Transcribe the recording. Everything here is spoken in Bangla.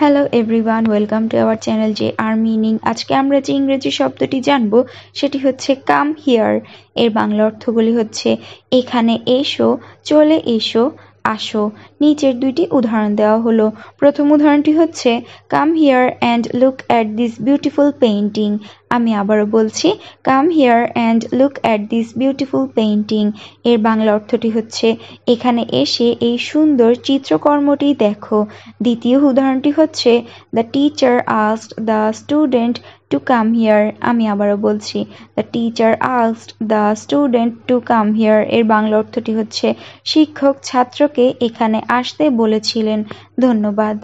hello everyone welcome to our channel যে আর মিনিং আজকে আমরা যে ইংরেজি শব্দটি জানব সেটি হচ্ছে কাম হিয়ার এর বাংলা অর্থগুলি হচ্ছে এখানে এসো চলে এসো আসো নিচের দুইটি উদাহরণ দেওয়া হলো প্রথম উদাহরণটি হচ্ছে come here and look at this beautiful painting আমি আবারও বলছি come here and look at this beautiful painting এর বাংলা অর্থটি হচ্ছে এখানে এসে এই সুন্দর চিত্রকর্মটি দেখো দ্বিতীয় উদাহরণটি হচ্ছে the teacher asked the student to come here আমি আবারও বলছি the teacher asked the student to come here এর বাংলা অর্থটি হচ্ছে শিক্ষক ছাত্রকে এখানে আসতে বলেছিলেন ধন্যবাদ